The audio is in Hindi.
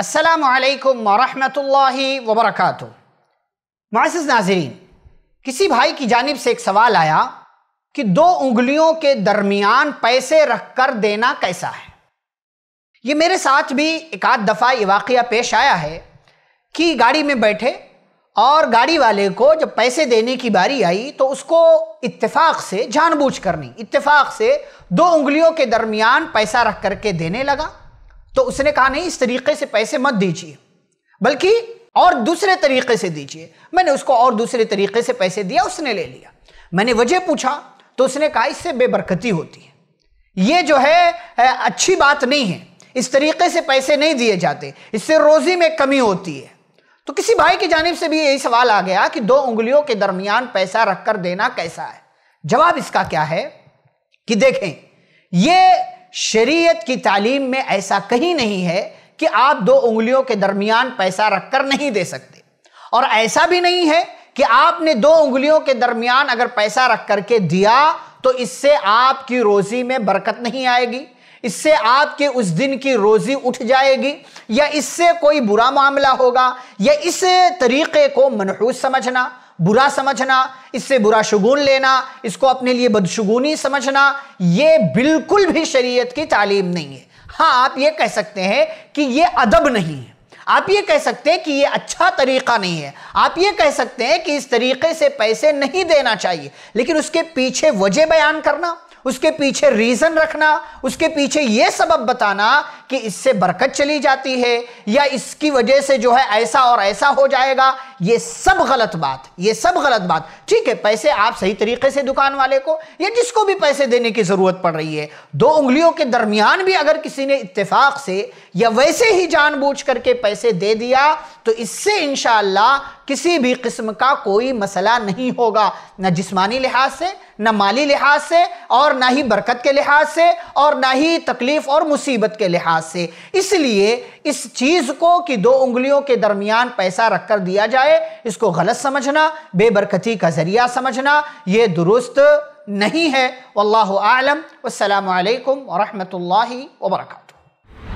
असलकम वरहि वबरक माज नाजरीन किसी भाई की जानब से एक सवाल आया कि दो उंगलियों के दरमियान पैसे रख कर देना कैसा है ये मेरे साथ भी एक आध दफ़ा ये वाक़ पेश आया है कि गाड़ी में बैठे और गाड़ी वाले को जब पैसे देने की बारी आई तो उसको इतफ़ाक़ से जानबूझ कर नहीं इत्तेफाक से दो उंगलियों के दरमियान पैसा रख कर के देने लगा तो उसने कहा नहीं इस तरीके से पैसे मत दीजिए बल्कि और दूसरे तरीके से दीजिए मैंने उसको और दूसरे तरीके से पैसे दिया उसने ले लिया मैंने वजह पूछा तो उसने कहा इससे बेबरकती होती है ये जो है अच्छी बात नहीं है इस तरीके से पैसे नहीं दिए जाते इससे रोजी में कमी होती है तो किसी भाई की जानब से भी यही सवाल आ गया कि दो उंगलियों के दरमियान पैसा रखकर देना कैसा है जवाब इसका क्या है कि देखें ये शरीयत की तालीम में ऐसा कहीं नहीं है कि आप दो उंगलियों के दरमियान पैसा रखकर नहीं दे सकते और ऐसा भी नहीं है कि आपने दो उंगलियों के दरमियान अगर पैसा रख करके दिया तो इससे आपकी रोजी में बरकत नहीं आएगी इससे आपके उस दिन की रोजी उठ जाएगी या इससे कोई बुरा मामला होगा या इस तरीके को मनहूस समझना बुरा समझना इससे बुरा शगुन लेना इसको अपने लिए बदशगुनी समझना ये बिल्कुल भी शरीयत की तालीम नहीं है हाँ आप ये कह सकते हैं कि ये अदब नहीं है आप ये कह सकते हैं कि ये अच्छा तरीका नहीं है आप ये कह सकते हैं कि इस तरीके से पैसे नहीं देना चाहिए लेकिन उसके पीछे वजह बयान करना उसके पीछे रीज़न रखना उसके पीछे ये सबब बताना कि इससे बरकत चली जाती है या इसकी वजह से जो है ऐसा और ऐसा हो जाएगा ये सब गलत बात ये सब गलत बात ठीक है पैसे आप सही तरीके से दुकान वाले को या जिसको भी पैसे देने की ज़रूरत पड़ रही है दो उंगलियों के दरमियान भी अगर किसी ने इतफाक से या वैसे ही जानबूझ करके पैसे दे दिया तो इससे इन किसी भी किस्म का कोई मसला नहीं होगा ना जिस्मानी लिहाज से न माली लिहाज से और ना ही बरकत के लिहाज से और ना ही तकलीफ़ और मुसीबत के लिहाज हाथ से इसलिए इस चीज को कि दो उंगलियों के दरमियान पैसा रखकर दिया जाए इसको गलत समझना बेबरकती का जरिया समझना यह दुरुस्त नहीं है वल्लाह आलम वरहमत वरहमल वरक